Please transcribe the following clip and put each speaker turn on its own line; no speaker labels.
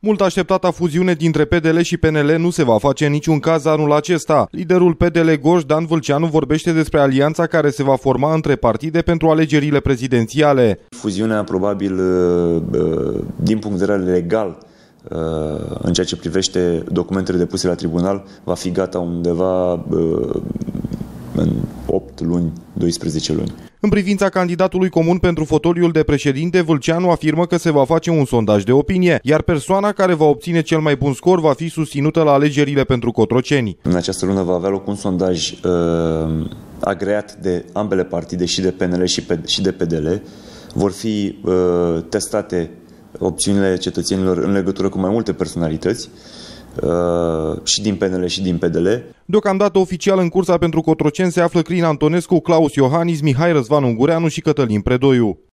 Mult așteptata fuziune dintre PDL și PNL nu se va face în niciun caz anul acesta. Liderul PDL Gorj, Dan Vâlceanu, vorbește despre alianța care se va forma între partide pentru alegerile prezidențiale.
Fuziunea, probabil, uh, uh, din punct de vedere legal, uh, în ceea ce privește documentele depuse la tribunal, va fi gata undeva în 8 luni, 12 luni.
În privința candidatului comun pentru fotoliul de președinte, Vâlceanu afirmă că se va face un sondaj de opinie, iar persoana care va obține cel mai bun scor va fi susținută la alegerile pentru Cotroceni. În această lună va avea loc un sondaj uh, agreat de ambele partide, și de PNL și, pe,
și de PDL. Vor fi uh, testate opțiunile cetățenilor în legătură cu mai multe personalități Uh, și din PNL și din PDL.
Deocamdată oficial în cursa pentru Cotroceni se află Crin Antonescu, Claus Iohannis, Mihai Răzvan Ungureanu și Cătălin Predoiu.